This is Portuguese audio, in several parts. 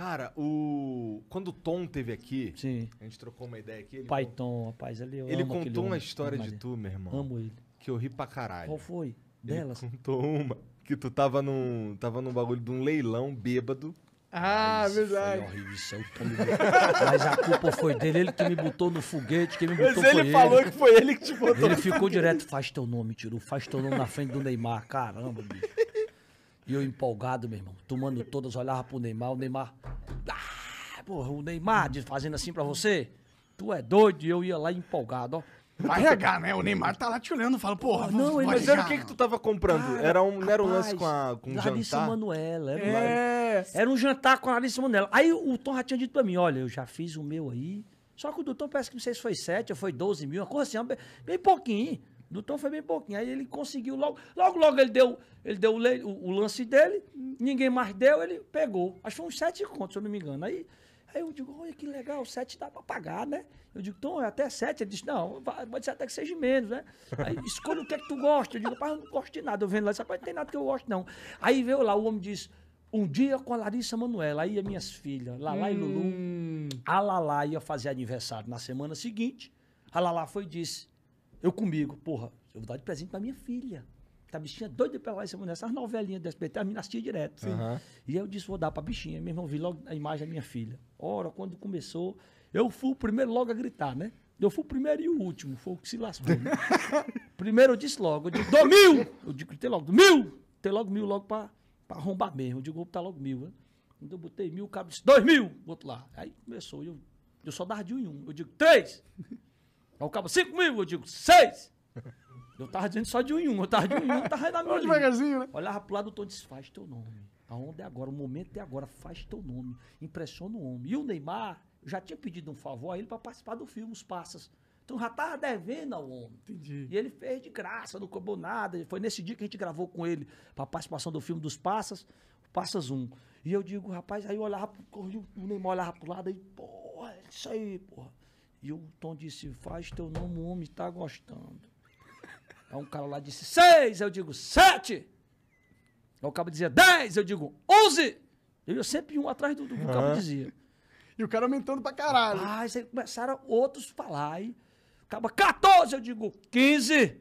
Cara, o. Quando o Tom teve aqui, Sim. a gente trocou uma ideia aqui. Ele Pai Tom, rapaz, ali eu Ele contou uma história de tu, meu irmão. Amo ele. Que eu ri pra caralho. Qual foi? Ele contou uma. Que tu tava num. Tava num bagulho de um leilão bêbado. Ah, verdade. Foi horrível, isso aí, é Tom Mas a culpa foi dele, ele que me botou no foguete, que me botou Mas ele, ele falou que foi ele que te botou. Ele ficou foguete. direto, faz teu nome, tirou, faz teu nome na frente do Neymar. Caramba, bicho. E eu empolgado, meu irmão, tomando todas, olhava pro Neymar, o Neymar. Ah, porra, o Neymar fazendo assim pra você. Tu é doido? E eu ia lá empolgado, ó. Vai regar, né? O Neymar tá lá te olhando fala, porra, ah, não, Mas era o que que tu tava comprando? Cara, era um, não era um lance com, a, com um Larissa jantar? Manuela. Era, é. um, era um jantar com a Larissa Manuela. Aí o Tom já tinha dito pra mim, olha, eu já fiz o meu aí. Só que o doutor Tom parece que não sei se foi 7 ou foi 12 mil, uma coisa assim, bem pouquinho. Do Tom foi bem pouquinho. Aí ele conseguiu logo. Logo, logo ele deu, ele deu o, o lance dele, ninguém mais deu, ele pegou. Acho que foi uns sete contos, se eu não me engano. Aí, aí eu digo, olha que legal, sete dá pra pagar, né? Eu digo, Tom, é até sete. Ele disse, não, pode ser até que seja menos, né? Aí escolha o que é que tu gosta. Eu digo, rapaz, eu não gosto de nada. Eu vendo lá, rapaz, não tem nada que eu gosto, não. Aí veio lá, o homem diz, um dia com a Larissa Manuela, aí as minhas filhas, Lala hum. e Lulu. Hum. A Lala ia fazer aniversário na semana seguinte. A Lala foi e disse: eu comigo, porra, eu vou dar de presente pra minha filha. A bichinha é doida pra lá essa mulher, essas novelinhas do SBT, a mina assistia direto. Uhum. E eu disse, vou dar pra bichinha. Meu irmão, vi logo a imagem da minha filha. Ora, quando começou, eu fui o primeiro logo a gritar, né? Eu fui o primeiro e o último, foi o que se lascou. Né? primeiro eu disse logo, eu disse, dou mil! Eu digo, tem logo, mil! Tem logo mil, logo pra, pra arrombar mesmo. Eu digo, botar logo mil, né? eu botei mil, o cabo disse, dois mil! Vou lá. Aí começou, eu, eu só dava de um em um. Eu digo, três! Aí o cabo, cinco mil, eu digo, seis! Eu tava dizendo só de um em um, eu tava de um em um, tava na minha. devagarzinho, né? Olhava pro lado do Tom disse, faz teu nome. A onda é agora, o momento é agora, faz teu nome. Impressiona o homem. E o Neymar, eu já tinha pedido um favor a ele para participar do filme Os Passas. Então já tava devendo ao homem. Entendi. E ele fez de graça, não cobrou nada. Foi nesse dia que a gente gravou com ele pra participação do filme dos Passas, Passas 1. E eu digo, rapaz, aí eu olhava, pro, o Neymar olhava pro lado e, porra, isso aí, porra. E o Tom disse, faz teu nome homem tá gostando. Aí um cara lá disse, seis, eu digo, sete. Aí o cabo dizia, dez, eu digo, onze. Eu ia sempre um atrás do, do uhum. cabo dizia. E o cara aumentando pra caralho. Ah, aí começaram outros falar, e acaba 14, eu digo 15.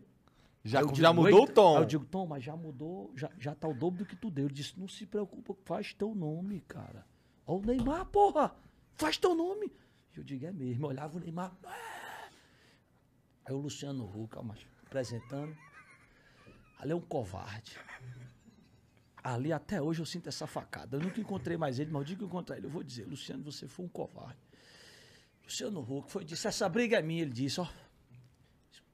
Já, já mudou o tom. Aí eu digo, Tom, mas já mudou, já, já tá o dobro do que tu deu. Ele disse, não se preocupa, faz teu nome, cara. Olha o Neymar, porra, faz teu nome que eu digo é mesmo. Eu olhava o Neymar. É". Aí o Luciano Huck, apresentando. Ali é um covarde. Ali até hoje eu sinto essa facada. Eu nunca encontrei mais ele, mas eu digo que eu ele, eu vou dizer, Luciano, você foi um covarde. Luciano Huck foi disse, essa briga é minha, ele disse, ó.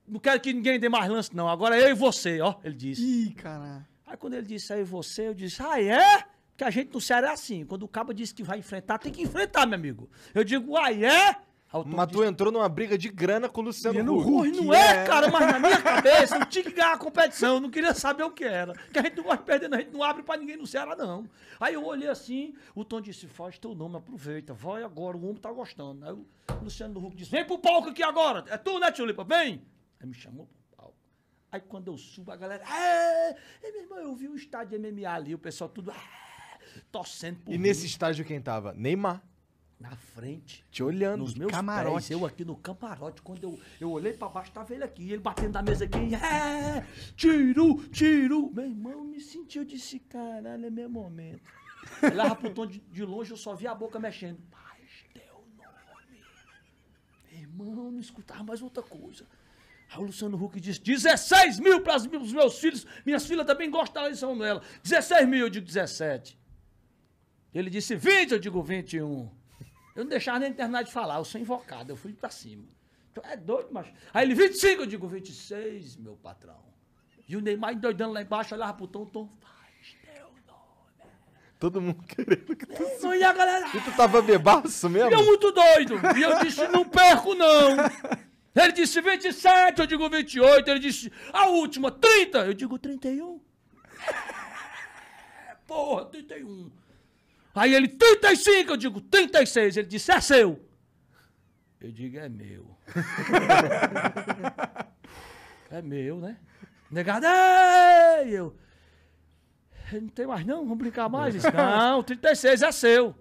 Não quero que ninguém dê mais lance, não. Agora é eu e você, ó. Ele disse. Ih, cara. Aí quando ele disse, é eu e você, eu disse, ah, é? Porque a gente no Ceará é assim. Quando o cabo diz que vai enfrentar, tem que enfrentar, meu amigo. Eu digo, uai, ah, é? Mas tu diz... entrou numa briga de grana com o Luciano Huck. Ruiz, não é, é, cara, mas na minha cabeça eu tinha que ganhar a competição, eu não queria saber o que era. Porque a gente não gosta de perder, a gente não abre pra ninguém no Ceará, não. Aí eu olhei assim, o Tom disse, faz teu nome, aproveita, vai agora, o homem tá gostando. Aí o Luciano Huck disse, vem pro palco aqui agora, é tu, né, Lipa? vem. Aí me chamou pro palco. Aí quando eu subo, a galera, é, meu irmão, eu vi o estádio MMA ali, o pessoal tudo, Aê! torcendo por E mim. nesse estágio quem tava? Neymar. Na frente. Te olhando. Nos meus camarote. pés. Eu aqui no camarote. Quando eu, eu olhei pra baixo, tava ele aqui. Ele batendo na mesa aqui. É, tiro, tiro. Meu irmão me sentiu. desse disse, caralho, é né, meu momento. Ele lá pro tom de, de longe, eu só vi a boca mexendo. Mas teu nome. Meu irmão, não escutava mais outra coisa. Aí o Luciano Huck disse: 16 mil para os meus filhos. Minhas filhas também gostam da Larissa dela 16 mil, eu digo 17. Ele disse, 20, eu digo 21. Eu não deixava nem terminar de falar, eu sou invocado, eu fui pra cima. Tu é doido, macho. Aí ele, 25, eu digo 26, meu patrão. E o Neymar doidando lá embaixo, olhava pro Tom, Tom, faz teu nome. Todo mundo querendo que tu... e a galera... E tu tava bebaço mesmo? E eu muito doido. E eu disse, não perco não. Ele disse 27, eu digo 28. Ele disse, a última, 30. Eu digo 31. É, porra, 31. Aí ele, 35! Eu digo, 36. Ele disse, é seu. Eu digo, é meu. é meu, né? Negado, Ei! eu. Não tem mais não? Vamos brincar mais? disse, não, 36 é seu.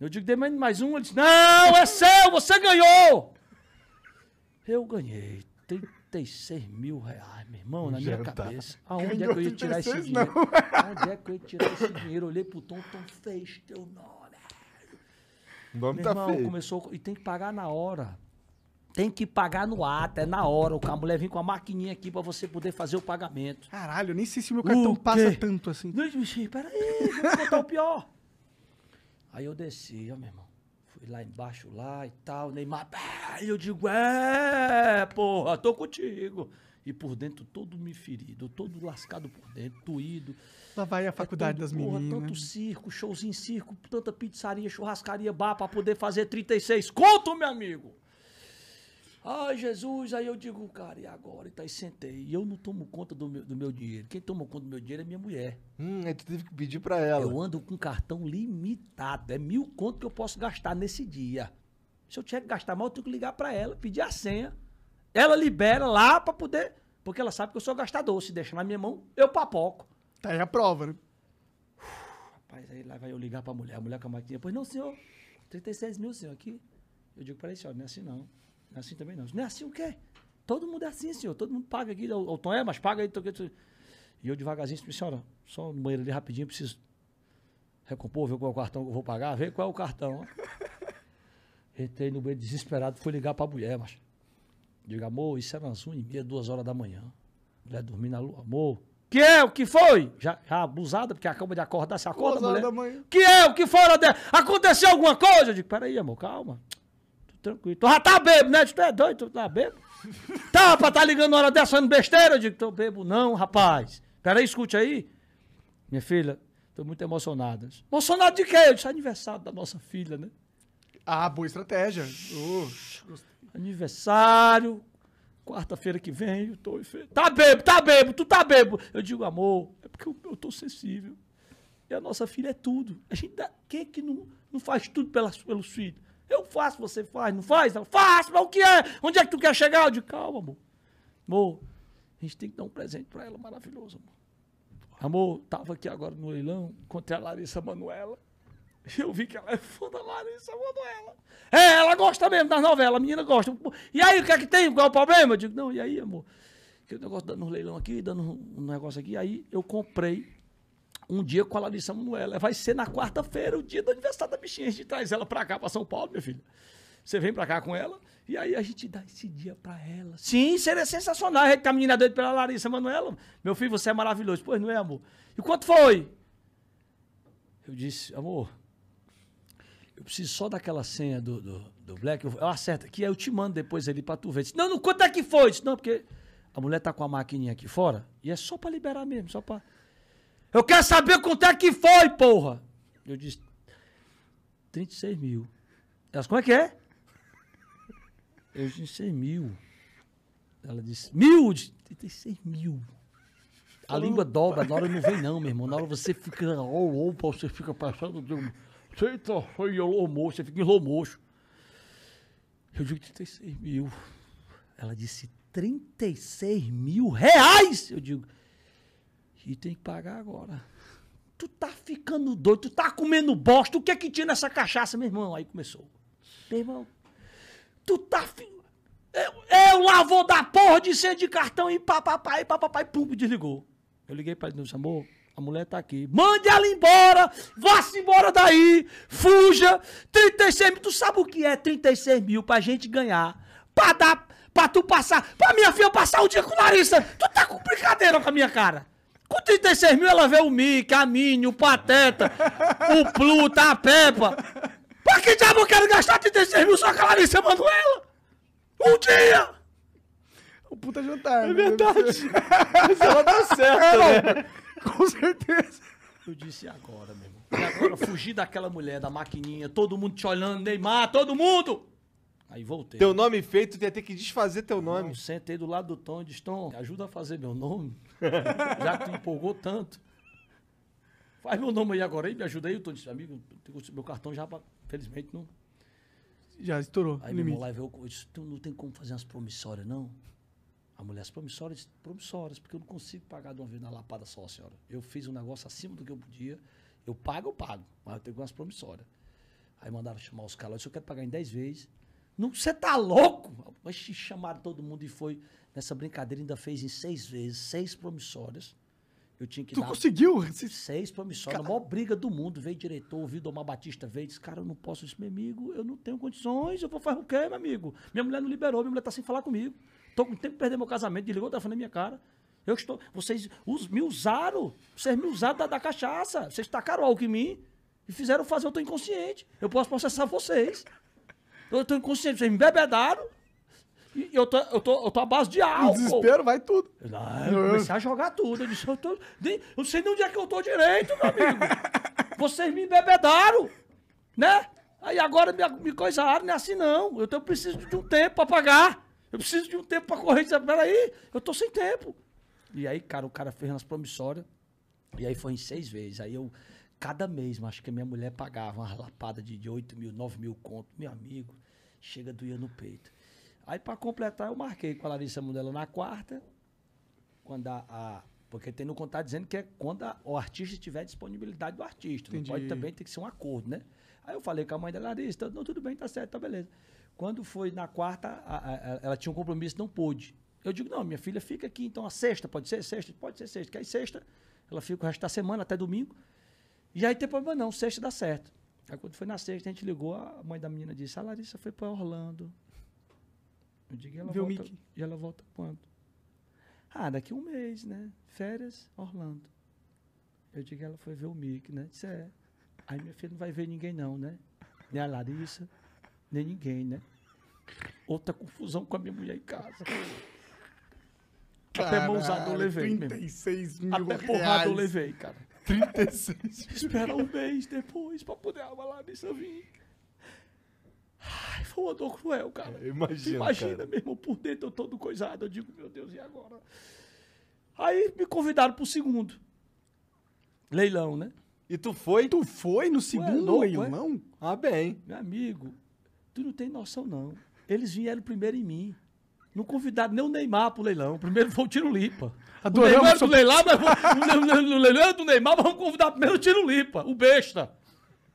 Eu digo, dei mais um. Ele disse, não, é seu, você ganhou. Eu ganhei. 36 mil reais, meu irmão, na minha tá. cabeça. É Aonde é que eu ia tirar esse dinheiro? Onde é que eu ia tirar esse dinheiro? olhei pro Tom, Tom fez teu nome. nome meu tá irmão, feio. começou. E tem que pagar na hora. Tem que pagar no ato, é na hora. O cara mulher vem com a maquininha aqui pra você poder fazer o pagamento. Caralho, nem sei se meu cartão passa tanto assim. Não, bichinho, peraí, vou botar o pior. Aí eu desci, ó, meu irmão. Fui lá embaixo, lá e tal. Neymar, caralho. Eu digo, é, porra, tô contigo. E por dentro todo me ferido, todo lascado por dentro, doído. Lá vai a é faculdade é todo, das porra, meninas. Tanto circo, showzinho circo, tanta pizzaria, churrascaria, bar pra poder fazer 36. Conto, meu amigo! Ai, Jesus, aí eu digo, cara, e agora? E tá, aí sentei. E eu não tomo conta do meu, do meu dinheiro. Quem toma conta do meu dinheiro é minha mulher. Hum, aí tu teve que pedir pra ela. Eu ando com cartão limitado. É mil conto que eu posso gastar nesse dia. Se eu tiver que gastar mal, eu tenho que ligar para ela, pedir a senha. Ela libera lá para poder. Porque ela sabe que eu sou gastador. Se deixar na minha mão, eu papoco. Tá aí a prova, né? Uf, rapaz, aí lá vai eu ligar pra mulher. A mulher com a maquininha. Pois não, senhor. 36 mil, senhor, aqui. Eu digo para ele, senhor, não é assim não. Não é assim também não. Não é assim o quê? Todo mundo é assim, senhor. Todo mundo paga aqui. O, o Tom é, mas paga aí. Tô, tô. E eu devagarzinho disse, senhora, só no banheiro ali rapidinho, preciso recompor, ver qual é o cartão que eu vou pagar, ver qual é o cartão. Ó. Entrei no banheiro desesperado, fui ligar pra mulher, macho. diga amor, isso era umas uma e meia, duas horas da manhã. mulher dormindo na lua, amor. Que é? O que foi? Já, já abusada, porque acaba de acordar, se acorda, mulher. Da manhã. Que é? O que foi? Aconteceu alguma coisa? Eu digo, peraí, amor, calma. Tô tranquilo. Tu já tá bebo, né? Tu é doido, tu tá bebo? tá, pra tá ligando na hora dessa, falando besteira? Eu digo, tô bebo não, rapaz. Peraí, escute aí. Minha filha, tô muito emocionada. Emocionado de quê? Eu disse, aniversário da nossa filha, né? Ah, boa estratégia. Uh, Aniversário, quarta-feira que vem, eu tô enfermo. Tá bebo, tá bebo, tu tá bebo. Eu digo, amor, é porque eu, eu tô sensível. E a nossa filha é tudo. A gente dá, quem é que não, não faz tudo pela, pelos filhos? Eu faço, você faz, não faz? Ela, faço, mas o que é? Onde é que tu quer chegar? Eu digo, calma, amor. Amor, a gente tem que dar um presente pra ela maravilhoso, amor. Amor, tava aqui agora no leilão, encontrei a Larissa Manuela. Eu vi que ela é fã da Larissa, mandou ela. É, ela gosta mesmo das novelas, a menina gosta. E aí, o que é que tem? Qual é o problema? Eu digo, não, e aí, amor? Que o negócio dando um leilão aqui, dando um negócio aqui. Aí eu comprei um dia com a Larissa Manoela. Vai ser na quarta-feira, o dia do aniversário da bichinha. A gente traz ela pra cá, pra São Paulo, minha filha. Você vem pra cá com ela e aí a gente dá esse dia pra ela. Sim, seria sensacional. A gente tá menina doida pela Larissa Manoela. Meu filho, você é maravilhoso. Pois não é, amor? E quanto foi? Eu disse, amor, eu preciso só daquela senha do, do, do Black, eu, eu acerto aqui, aí eu te mando depois ali pra tu ver. Disse, não, não, quanto é que foi? Disse, não, porque a mulher tá com a maquininha aqui fora e é só pra liberar mesmo, só pra. Eu quero saber quanto é que foi, porra! Eu disse, 36 mil. Elas, como é que é? Eu disse, 6 mil. Ela disse, mil! Eu disse, 36 mil. A língua dobra, na hora não vem não, meu irmão. Na hora você fica, ou, ou, você fica passando... Eita, foi low motion, você fica em low Eu digo 36 mil. Ela disse 36 mil reais! Eu digo, e tem que pagar agora. Tu tá ficando doido, tu tá comendo bosta, o que é que tinha nessa cachaça, meu irmão? Aí começou. Meu irmão, tu tá. Fi... Eu, eu lá vou dar porra de ser de cartão e papapai papapai pum, desligou. Eu liguei pra ele, meu amor, a mulher tá aqui. Mande ela embora! Vá-se embora daí! Fuja! 36 mil. Tu sabe o que é 36 mil pra gente ganhar? Pra dar. Pra tu passar. Pra minha filha passar o dia com Larissa! Tu tá com brincadeira com a minha cara! Com 36 mil ela vê o Mickey, a Minnie, o Pateta, o Pluto, a Peppa. Pra que diabo eu quero gastar 36 mil só com a Larissa Manoela? Um dia! O puta jantar. É né? verdade. Mas ela deu tá certo, é, né? Com certeza. Eu disse agora, meu irmão. E agora fugir daquela mulher, da maquininha, todo mundo te olhando, Neymar, todo mundo! Aí voltei. Teu nome feito, tu ia ter que desfazer teu nome. Não, sentei do lado do Tom e disse, Tom, ajuda a fazer meu nome. Já que tu empolgou tanto. Faz meu nome aí agora, aí me ajuda aí. O Tom disse, amigo, meu cartão já, felizmente, não... Já estourou. Aí meu irmão lá veio, eu disse, tu não tem como fazer umas promissórias, não? a mulheres promissórias, promissórias, porque eu não consigo pagar de uma vez na lapada só, senhora. Eu fiz um negócio acima do que eu podia. Eu pago, eu pago, mas eu tenho umas promissórias. Aí mandaram chamar os caras, eu disse, eu quero pagar em 10 vezes. Não, você tá louco? Mas chamaram todo mundo e foi. Nessa brincadeira ainda fez em seis vezes, seis promissórias. Eu tinha que tu dar. conseguiu? Seis promissórias. Cara... A maior briga do mundo. Veio diretor, ouviu Domar Batista, veio disse: Cara, eu não posso. Eu Meu amigo, eu não tenho condições, eu vou fazer o quê, meu amigo? Minha mulher não liberou, minha mulher tá sem falar comigo. Estou com tempo de perder meu casamento, desligou o telefone na minha cara. Eu estou. Vocês us, me usaram. Vocês me usaram da, da cachaça. Vocês tacaram algo em mim e fizeram fazer eu estou inconsciente. Eu posso processar vocês. Eu estou inconsciente. Vocês me bebedaram. E eu tô, eu, tô, eu tô à base de álcool. Desespero, vai tudo. Não, eu comecei a jogar tudo. Eu disse, eu, tô, nem, eu não sei nem onde é que eu tô direito, meu amigo. Vocês me embebedaram. né? Aí agora me, me coisaram, não é assim não. Eu, tô, eu preciso de um tempo para pagar. Eu preciso de um tempo para correr. Disse, peraí, eu tô sem tempo. E aí, cara, o cara fez nas promissórias. E aí foi em seis vezes. Aí eu, cada mês, acho que a minha mulher pagava uma lapada de, oito 8 mil, 9 mil conto. Meu amigo, chega doía no peito. Aí, para completar, eu marquei com a Larissa Mundela na quarta. Quando a, a porque tem no contato tá dizendo que é quando a, o artista tiver disponibilidade do artista. Não pode também, tem que ser um acordo, né? Aí eu falei com a mãe da Larissa, não, tudo bem, tá certo, tá beleza. Quando foi na quarta, a, a, ela tinha um compromisso, não pôde. Eu digo, não, minha filha fica aqui, então a sexta, pode ser sexta? Pode ser sexta. Que aí sexta, ela fica o resto da semana, até domingo. E aí tem problema não, sexta dá certo. Aí quando foi na sexta, a gente ligou, a mãe da menina disse, a Larissa foi para Orlando. Eu digo, e ela volta, e ela volta quando? Ah, daqui um mês, né? Férias, Orlando. Eu digo, ela foi ver o Mickey, né? Disse, é. Aí minha filha não vai ver ninguém não, né? Nem a Larissa, nem ninguém, né? Outra confusão com a minha mulher em casa. Caralho, Até mãozada eu levei. 36 mesmo. mil Até porrada eu levei, cara. 36 mil. Espera um mês depois pra poder avalar nisso vir. Ai, foi uma dor cruel, cara. É, imagina. Imagina cara. mesmo, por dentro eu todo coisado. Eu digo, meu Deus, e agora? Aí me convidaram pro segundo. Leilão, né? E tu foi? Tu foi no é segundo Ué, louco, leilão? É? Ah, bem. Meu amigo, Tu não tem noção, não. Eles vieram primeiro em mim. Não convidaram nem o Neymar pro leilão. Primeiro foi o Tiro Lipa. O Neymar é do leilão, mas no leilão do Neymar, vamos convidar primeiro o Tiro Lipa, o besta.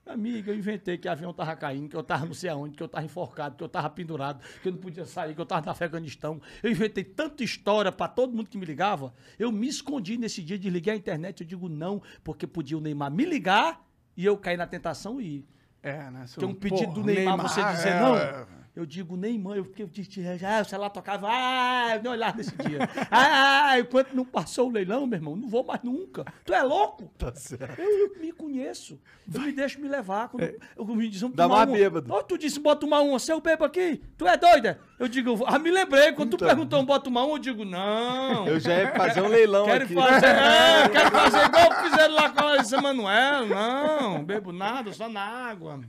Amiga, eu inventei que o avião tava caindo, que eu tava não sei aonde, que eu tava enforcado, que eu tava pendurado, que eu não podia sair, que eu tava no Afeganistão. Eu inventei tanta história para todo mundo que me ligava. Eu me escondi nesse dia, desliguei a internet. Eu digo não, porque podia o Neymar me ligar e eu cair na tentação e ir. É, né? Seu... um pedido Porra, do Neymar, Neymar, você dizer é... não. Eu digo, nem mãe, eu fiquei de, ah, sei lá, tocava, ah, nem olhar nesse dia. ah, enquanto não passou o leilão, meu irmão, não vou mais nunca. Tu é louco? Tá certo. Eu, me conheço. Tu me deixo me levar. Quando, é. eu, me dizem, Dá uma bêbada. Oh, tu disse, bota uma um, você o bebo aqui. Tu é doida? Eu digo, ah, me lembrei. Quando então. tu perguntou, bota uma um, eu digo, não. Eu já ia fazer um leilão quero aqui. Fazer, não, é, quero fazer igual fizeram lá com a Manuel. Não, bebo nada, só na água.